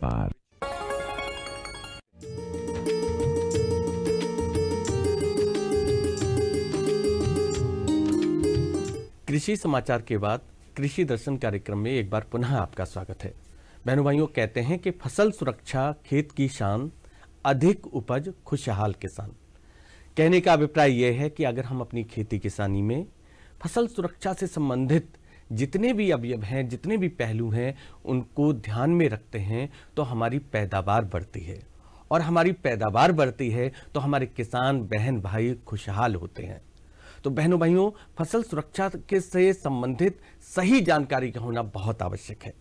व्यापार कृषि समाचार के बाद कृषि दर्शन कार्यक्रम में एक बार पुनः आपका स्वागत है बहनों भाइयों कहते हैं कि फसल सुरक्षा खेत की शान अधिक उपज खुशहाल किसान कहने का अभिप्राय यह है कि अगर हम अपनी खेती किसानी में फसल सुरक्षा से संबंधित जितने भी अवयव हैं जितने भी पहलू हैं उनको ध्यान में रखते हैं तो हमारी पैदावार बढ़ती है और हमारी पैदावार बढ़ती है तो हमारे किसान बहन भाई खुशहाल होते हैं तो बहनों भाइयों फसल सुरक्षा के से संबंधित सही जानकारी का होना बहुत आवश्यक है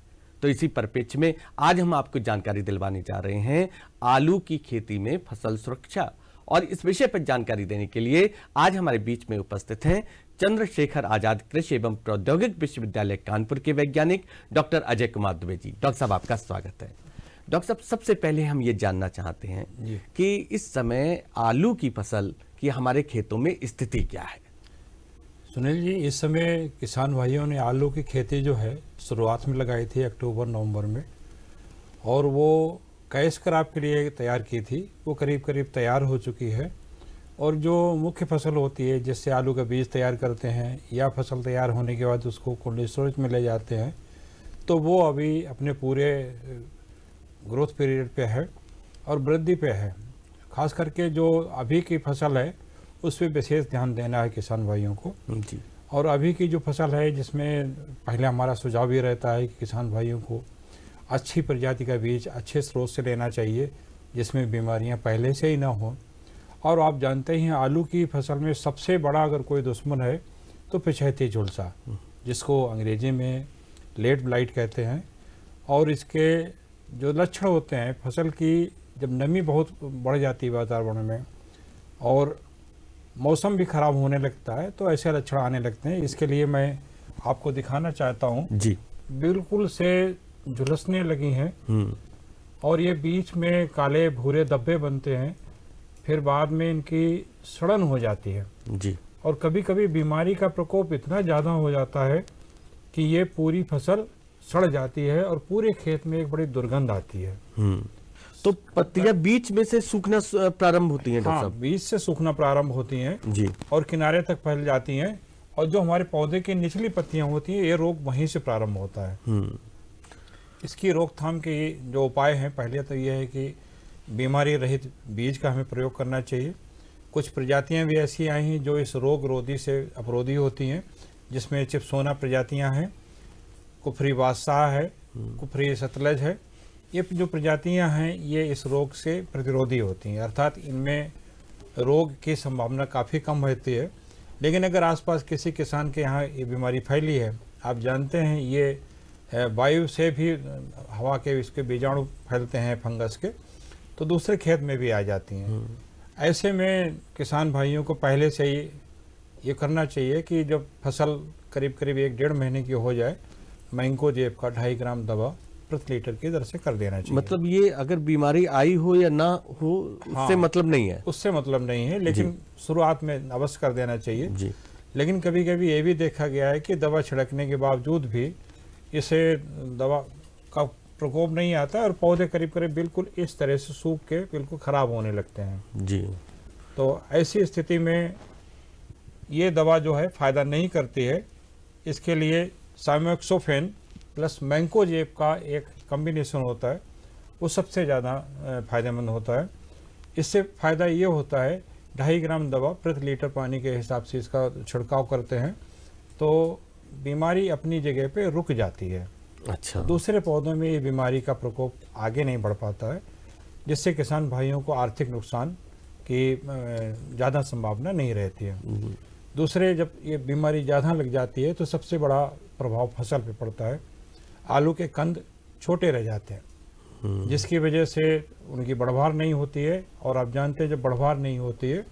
तो इसी परिपेक्ष में आज हम आपको जानकारी दिलवाने जा रहे हैं आलू की खेती में फसल सुरक्षा और इस विषय पर जानकारी देने के लिए आज हमारे बीच में उपस्थित हैं चंद्रशेखर आजाद कृषि एवं प्रौद्योगिक विश्वविद्यालय कानपुर के वैज्ञानिक डॉक्टर अजय कुमार दुबे जी डॉक्टर साहब आपका स्वागत है डॉक्टर साहब सबसे पहले हम ये जानना चाहते हैं कि इस समय आलू की फसल की हमारे खेतों में स्थिति क्या है सुनील जी इस समय किसान भाइयों ने आलू की खेती जो है शुरुआत में लगाई थी अक्टूबर नवंबर में और वो कैश क्रॉप के लिए तैयार की थी वो करीब करीब तैयार हो चुकी है और जो मुख्य फसल होती है जिससे आलू का बीज तैयार करते हैं या फसल तैयार होने के बाद उसको कोल्ड स्टोरेज में ले जाते हैं तो वो अभी अपने पूरे ग्रोथ पीरियड पे है और वृद्धि पे है खास करके जो अभी की फसल है उस पर विशेष ध्यान देना है किसान भाइयों को और अभी की जो फसल है जिसमें पहले हमारा सुझाव ये रहता है कि किसान भाइयों को अच्छी प्रजाति का बीज अच्छे स्रोत से लेना चाहिए जिसमें बीमारियां पहले से ही ना हों और आप जानते ही हैं आलू की फसल में सबसे बड़ा अगर कोई दुश्मन है तो पिछहती झुलसा जिसको अंग्रेजी में लेट ब्लाइट कहते हैं और इसके जो लक्षण होते हैं फसल की जब नमी बहुत बढ़ जाती है वातावरण में और मौसम भी ख़राब होने लगता है तो ऐसे लक्षण आने लगते हैं इसके लिए मैं आपको दिखाना चाहता हूँ जी बिल्कुल से झुलसने लगी हैं हम्म। और ये बीच में काले भूरे धब्बे बनते हैं फिर बाद में इनकी सड़न हो जाती है जी और कभी कभी बीमारी का प्रकोप इतना ज़्यादा हो जाता है कि ये पूरी फसल सड़ जाती है और पूरे खेत में एक बड़ी दुर्गंध आती है हम्म। तो पत्तियां बीच में से सूखना प्रारंभ होती हैं हाँ, बीच से सूखना प्रारंभ होती हैं जी और किनारे तक फैल जाती हैं और जो हमारे पौधे की निचली पत्तियां होती हैं ये रोग वहीं से प्रारंभ होता है हम्म। इसकी रोकथाम के जो उपाय हैं पहले तो ये है कि बीमारी रहित बीज का हमें प्रयोग करना चाहिए कुछ प्रजातियां भी ऐसी आई हैं जो इस रोग रोधी से अपरोधी होती हैं जिसमें चिपसोना प्रजातियां हैं कुफरी बादशाह है हम्म। कुफरी सतलज है ये जो प्रजातियां हैं ये इस रोग से प्रतिरोधी होती हैं अर्थात इनमें रोग की संभावना काफ़ी कम होती है लेकिन अगर आसपास किसी किसान के यहाँ ये बीमारी फैली है आप जानते हैं ये वायु से भी हवा के इसके बीजाणु फैलते हैं फंगस के तो दूसरे खेत में भी आ जाती हैं हम्म। ऐसे में किसान भाइयों को पहले से ही ये करना चाहिए कि जब फसल करीब करीब एक डेढ़ महीने की हो जाए मैंगो जेब का ढाई ग्राम दवा प्रति लीटर की दर से कर देना चाहिए मतलब ये अगर बीमारी आई हो या ना हो हाँ, उससे मतलब नहीं है उससे मतलब नहीं है लेकिन शुरुआत में अवश्य कर देना चाहिए जी लेकिन कभी कभी ये भी देखा गया है कि दवा छिड़कने के बावजूद भी इसे दवा का प्रकोप नहीं आता और पौधे करीब करीब बिल्कुल इस तरह से सूख के बिल्कुल ख़राब होने लगते हैं जी तो ऐसी स्थिति में ये दवा जो है फ़ायदा नहीं करती है इसके लिए साइमोक्सोफेन प्लस मैंकोजेब का एक कम्बिनेशन होता है वो सबसे ज़्यादा फ़ायदेमंद होता है इससे फ़ायदा ये होता है ढाई ग्राम दवा प्रति लीटर पानी के हिसाब से इसका छिड़काव करते हैं तो बीमारी अपनी जगह पे रुक जाती है अच्छा दूसरे पौधों में ये बीमारी का प्रकोप आगे नहीं बढ़ पाता है जिससे किसान भाइयों को आर्थिक नुकसान की ज़्यादा संभावना नहीं रहती है हम्म। दूसरे जब ये बीमारी ज़्यादा लग जाती है तो सबसे बड़ा प्रभाव फसल पे पड़ता है आलू के कंद छोटे रह जाते हैं हम्म। जिसकी वजह से उनकी बढ़वार नहीं होती है और आप जानते हैं जब बढ़वार नहीं होती है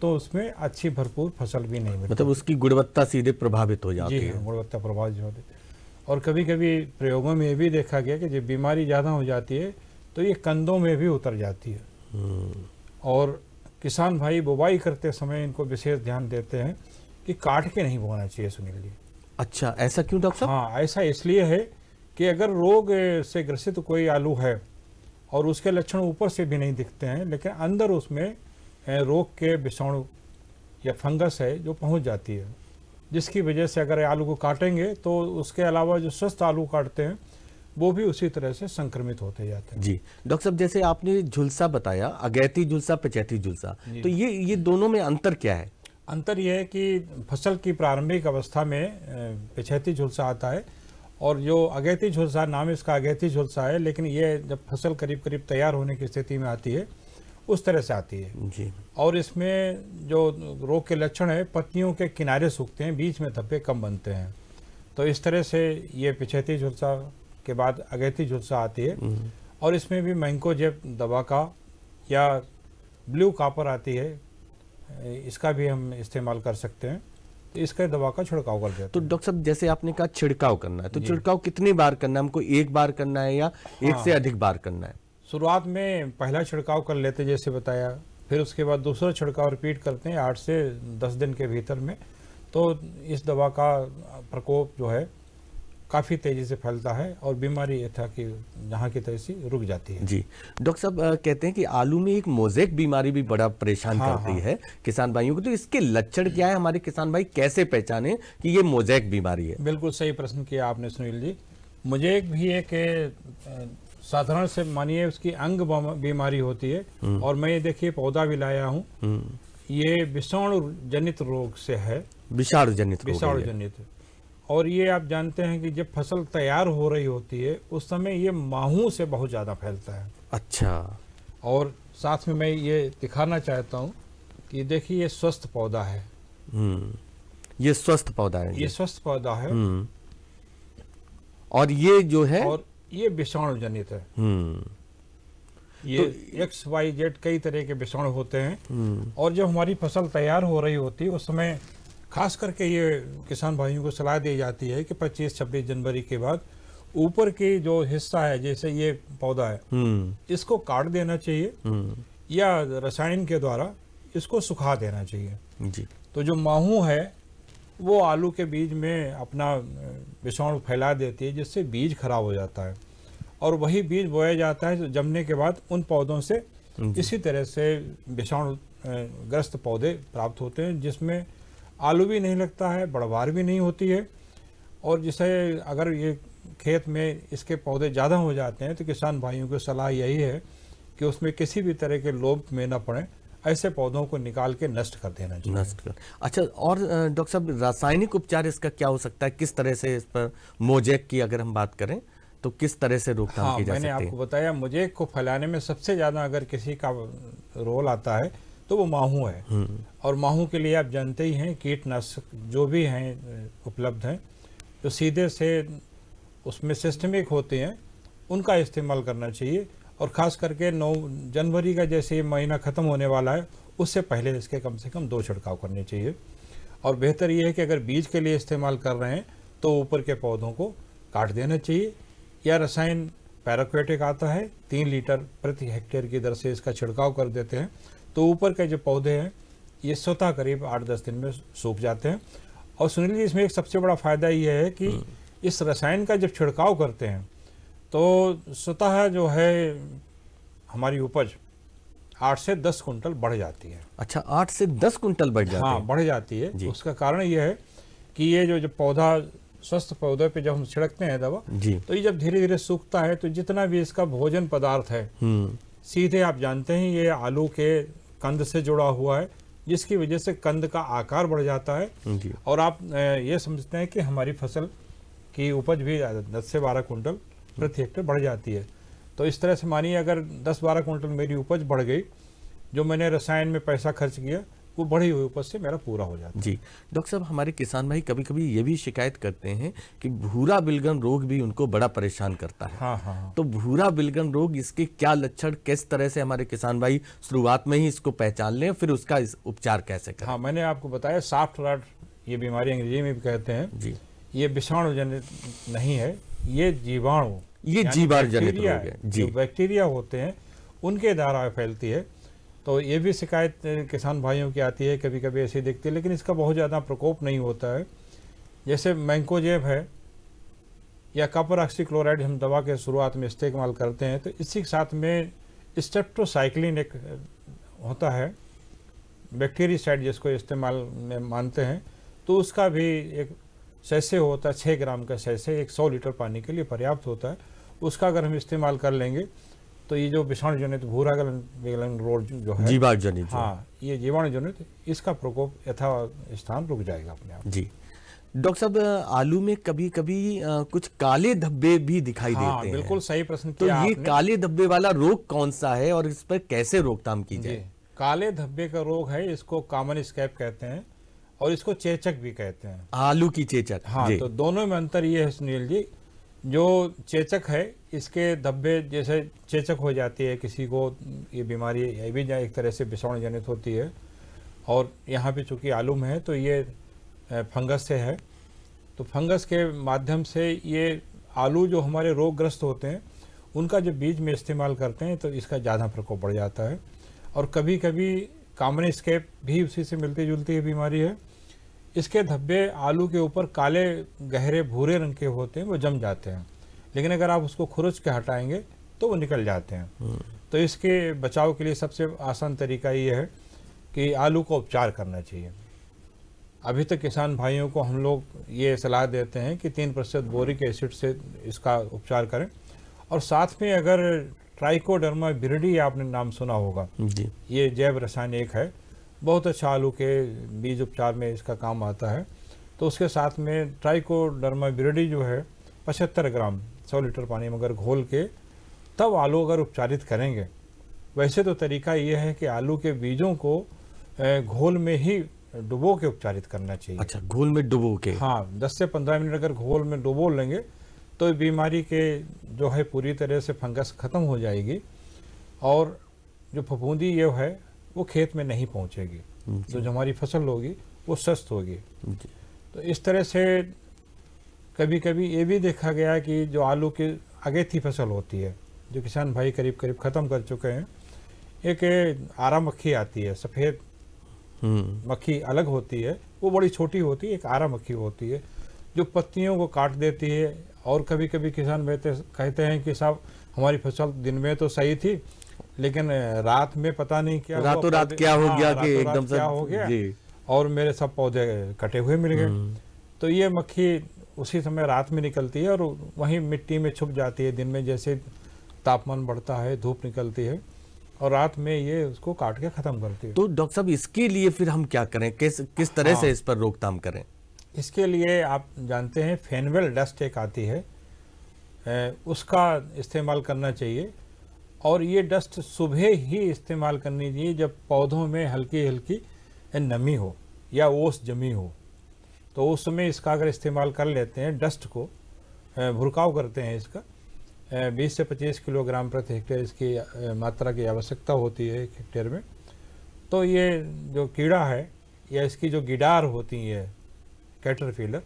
तो उसमें अच्छी भरपूर फसल भी नहीं मिलती मतलब उसकी गुणवत्ता सीधे प्रभावित हो जाती हाँ, है गुणवत्ता प्रभावित होती है और कभी कभी प्रयोगों में ये भी देखा गया कि जब बीमारी ज़्यादा हो जाती है तो ये कंधों में भी उतर जाती है हम्म। और किसान भाई बुवाई करते समय इनको विशेष ध्यान देते हैं कि काट के नहीं बोना चाहिए सुनील जी अच्छा ऐसा क्यों डॉक्टर हाँ ऐसा इसलिए है कि अगर रोग से ग्रसित कोई आलू है और उसके लक्षण ऊपर से भी नहीं दिखते हैं लेकिन अंदर उसमें रोग के विषाणु या फंगस है जो पहुंच जाती है जिसकी वजह से अगर आलू को काटेंगे तो उसके अलावा जो स्वस्थ आलू काटते हैं वो भी उसी तरह से संक्रमित होते जाते हैं जी डॉक्टर साहब जैसे आपने झुलसा बताया अगैती झुलसा पचैती झुलसा तो ये ये दोनों में अंतर क्या है अंतर यह है कि फसल की प्रारंभिक अवस्था में पिछैती झुलसा आता है और जो अगैती झुलसा नाम इसका अगैती झुलसा है लेकिन ये जब फसल करीब करीब तैयार होने की स्थिति में आती है उस तरह से आती है जी और इसमें जो रोग के लक्षण है पत्तियों के किनारे सूखते हैं बीच में धब्बे कम बनते हैं तो इस तरह से ये पिछहती झुलसा के बाद अगैती झुलसा आती है हम्म। और इसमें भी मैंकोजेब दवा का या ब्लू कापर आती है इसका भी हम इस्तेमाल कर सकते हैं तो इसका दवा का छिड़काव कर देते तो डॉक्टर साहब जैसे आपने कहा छिड़काव करना है तो छिड़काव कितनी बार करना है हमको एक बार करना है या एक हाँ, से अधिक बार करना है शुरुआत में पहला छिड़काव कर लेते जैसे बताया फिर उसके बाद दूसरा छिड़काव रिपीट करते हैं आठ से दस दिन के भीतर में तो इस दवा का प्रकोप जो है काफ़ी तेज़ी से फैलता है और बीमारी था कि जहाँ की तैसी रुक जाती है जी डॉक्टर साहब कहते हैं कि आलू में एक मोजेक बीमारी भी बड़ा परेशान हाँ, करती हाँ। है किसान भाइयों को तो इसके लक्षण क्या है हमारे किसान भाई कैसे पहचाने कि ये मोजेक बीमारी है बिल्कुल सही प्रश्न किया आपने सुनील जी मोजेक भी एक साधारण से मानिए उसकी अंग बीमारी होती है हम्म। और मैं ये देखिए पौधा भी लाया हूँ हम्म। ये विषाणु जनित रोग से है विषाणु जनित विषाणु जनित और ये आप जानते हैं कि जब फसल तैयार हो रही होती है उस समय ये माहू से बहुत ज़्यादा फैलता है अच्छा और साथ में मैं ये दिखाना चाहता हूँ कि देखिए ये स्वस्थ पौधा है हम्म। ये स्वस्थ पौधा है ये स्वस्थ पौधा है और ये जो है और ये विषाणु जनित है हम्म। तो ये तो, एक्स वाई जेड कई तरह के विषाणु होते हैं हम्म। और जब हमारी फसल तैयार हो रही होती है उस समय खास करके ये किसान भाइयों को सलाह दी जाती है कि 25-26 जनवरी के बाद ऊपर के जो हिस्सा है जैसे ये पौधा है हम्म। इसको काट देना चाहिए या रसायन के द्वारा इसको सुखा देना चाहिए जी तो जो माहू है वो आलू के बीज में अपना विषाणु फैला देती है जिससे बीज खराब हो जाता है और वही बीज बोया जाता है जमने के बाद उन पौधों से इसी तरह से विषाणु ग्रस्त पौधे प्राप्त होते हैं जिसमें आलू भी नहीं लगता है बड़वार भी नहीं होती है और जिसे अगर ये खेत में इसके पौधे ज़्यादा हो जाते हैं तो किसान भाइयों को सलाह यही है कि उसमें किसी भी तरह के लोभ में ना पड़े ऐसे पौधों को निकाल के नष्ट कर देना चाहिए नष्ट कर अच्छा और डॉक्टर साहब रासायनिक उपचार इसका क्या हो सकता है किस तरह से इस पर मोजेक की अगर हम बात करें तो किस तरह से रोकथाम हाँ, की जा मैंने आपको बताया मुझे को फैलाने में सबसे ज़्यादा अगर किसी का रोल आता है तो वो माहू है हम्म। और माहू के लिए आप जानते ही हैं कीटनाशक जो भी हैं उपलब्ध हैं जो सीधे से उसमें सिस्टमिक होते हैं उनका इस्तेमाल करना चाहिए और ख़ास करके नौ जनवरी का जैसे महीना ख़त्म होने वाला है उससे पहले इसके कम से कम दो छिड़काव करने चाहिए और बेहतर ये है कि अगर बीज के लिए इस्तेमाल कर रहे हैं तो ऊपर के पौधों को काट देना चाहिए या रसायन पैराक्वेटिक आता है तीन लीटर प्रति हेक्टेयर की दर से इसका छिड़काव कर देते हैं तो ऊपर के जो पौधे हैं ये स्वतः करीब आठ दस दिन में सूख जाते हैं और सुनील जी इसमें एक सबसे बड़ा फ़ायदा ये है कि हम्म। इस रसायन का जब छिड़काव करते हैं तो स्वतः जो है हमारी उपज आठ से दस कुंटल बढ़ जाती है अच्छा आठ से दस कुंटल बढ़ जाती हाँ बढ़ जाती है उसका कारण यह है कि ये जो जब पौधा स्वस्थ पौधे पे जब हम छिड़कते हैं दवा तो ये जब धीरे धीरे सूखता है तो जितना भी इसका भोजन पदार्थ है हम्म। सीधे आप जानते हैं ये आलू के कंद से जुड़ा हुआ है जिसकी वजह से कंद का आकार बढ़ जाता है और आप ये समझते हैं कि हमारी फसल की उपज भी दस से बारह कुंटल प्रति हेक्टर बढ़ जाती है तो इस तरह से मानिए अगर 10-12 क्विंटल मेरी उपज बढ़ गई जो मैंने रसायन में पैसा खर्च किया वो बढ़ी हुई उपज से मेरा पूरा हो जाता जी डॉक्टर साहब हमारे किसान भाई कभी कभी ये भी शिकायत करते हैं कि भूरा बिलगन रोग भी उनको बड़ा परेशान करता है हाँ, हाँ, हाँ, तो भूरा बिलगन रोग इसके क्या लक्षण किस तरह से हमारे किसान भाई शुरुआत में ही इसको पहचान लें फिर उसका इस उपचार कैसे करें हाँ मैंने आपको बताया साफ्ट रॉट ये बीमारी अंग्रेजी में भी कहते हैं जी ये विषाणुजनित नहीं है ये जीवाणु ये जीवाणु जनित रोग है जी बैक्टीरिया होते हैं उनके द्वारा फैलती है तो ये भी शिकायत किसान भाइयों की आती है कभी कभी ऐसी दिखती है लेकिन इसका बहुत ज़्यादा प्रकोप नहीं होता है जैसे मैंकोजेब है या कॉपर ऑक्सीक्लोराइड हम दवा के शुरुआत में इस्तेमाल करते हैं तो इसी के साथ में स्टेप्टोसाइक्लिन एक होता है बैक्टीरिसाइड जिसको इस्तेमाल में मानते हैं तो उसका भी एक सैसे होता है छः ग्राम का सैसे एक सौ लीटर पानी के लिए पर्याप्त होता है उसका अगर हम इस्तेमाल कर लेंगे तो ये जो विषाणु जनित भूरा गलन रोड जो है जीवाणु जनित हाँ ये जीवाणु जनित इसका प्रकोप यथा स्थान रुक जाएगा अपने आप जी डॉक्टर साहब आलू में कभी कभी आ, कुछ काले धब्बे भी दिखाई हाँ, देते हैं बिल्कुल सही प्रश्न तो ये काले धब्बे वाला रोग कौन सा है और इस पर कैसे रोकथाम की जाए काले धब्बे का रोग है इसको कॉमन स्कैप कहते हैं और इसको चेचक भी कहते हैं आलू की चेचक हाँ तो दोनों में अंतर ये है सुनील जी जो चेचक है इसके धब्बे जैसे चेचक हो जाती है किसी को ये बीमारी ये भी एक तरह से विषाणु जनित होती है और यहाँ पे चूँकि आलू में है तो ये फंगस से है तो फंगस के माध्यम से ये आलू जो हमारे रोगग्रस्त होते हैं उनका जो बीज में इस्तेमाल करते हैं तो इसका ज़्यादा प्रकोप बढ़ जाता है और कभी कभी कामन स्केप भी उसी से मिलती जुलती बीमारी है इसके धब्बे आलू के ऊपर काले गहरे भूरे रंग के होते हैं वो जम जाते हैं लेकिन अगर आप उसको खुरच के हटाएंगे तो वो निकल जाते हैं हम्म। तो इसके बचाव के लिए सबसे आसान तरीका ये है कि आलू का उपचार करना चाहिए अभी तक किसान भाइयों को हम लोग ये सलाह देते हैं कि तीन प्रतिशत बोरिक एसिड से इसका उपचार करें और साथ में अगर ट्राइकोडर्मा बिरडी आपने नाम सुना होगा जी ये जैव रसायन एक है बहुत अच्छा आलू के बीज उपचार में इसका काम आता है तो उसके साथ में ट्राइकोडर्मा बिरडी जो है पचहत्तर ग्राम सौ लीटर पानी में अगर घोल के तब आलू अगर उपचारित करेंगे वैसे तो तरीका यह है कि आलू के बीजों को घोल में ही डुबो के उपचारित करना चाहिए अच्छा घोल में डुबो के हाँ दस से पंद्रह मिनट अगर घोल में डुबो लेंगे तो बीमारी के जो है पूरी तरह से फंगस ख़त्म हो जाएगी और जो फफूंदी ये है वो खेत में नहीं पहुंचेगी तो जो हमारी फसल होगी वो सस्त होगी तो इस तरह से कभी कभी ये भी देखा गया कि जो आलू की अगेथी फसल होती है जो किसान भाई करीब करीब ख़त्म कर चुके हैं एक आरा मक्खी आती है सफ़ेद हम्म। मक्खी अलग होती है वो बड़ी छोटी होती है एक आरा मक्खी होती है जो पत्तियों को काट देती है और कभी कभी किसान बहते कहते हैं कि साहब हमारी फसल दिन में तो सही थी लेकिन रात में पता नहीं क्या रातों रात हाँ, क्या हो गया कि एकदम क्या हो गया और मेरे सब पौधे कटे हुए मिल गए हम्म। तो ये मक्खी उसी समय रात में निकलती है और वहीं मिट्टी में छुप जाती है दिन में जैसे तापमान बढ़ता है धूप निकलती है और रात में ये उसको काट के खत्म करती है तो डॉक्टर साहब इसके लिए फिर हम क्या करें किस किस तरह से हाँ। इस पर रोकथाम करें इसके लिए आप जानते हैं फेनवेल डस्ट एक आती है उसका इस्तेमाल करना चाहिए और ये डस्ट सुबह ही इस्तेमाल करनी चाहिए जब पौधों में हल्की हल्की नमी हो या ओस जमी हो तो उस समय इसका अगर इस्तेमाल कर लेते हैं डस्ट को भुरकाव करते हैं इसका 20 से 25 किलोग्राम प्रति हेक्टेयर इसकी मात्रा की आवश्यकता होती है एक हेक्टेयर में तो ये जो कीड़ा है या इसकी जो गिडार होती है कैटरफीलर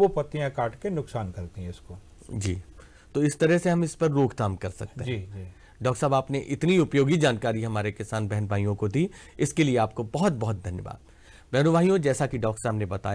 वो पत्तियां काट के नुकसान करती हैं इसको जी तो इस तरह से हम इस पर रोकथाम कर सकते हैं जी जी डॉक्टर साहब आपने इतनी उपयोगी जानकारी हमारे किसान बहन भाइयों को दी इसके लिए आपको बहुत बहुत धन्यवाद बहनों भाइयों जैसा कि डॉक्टर साहब ने बताया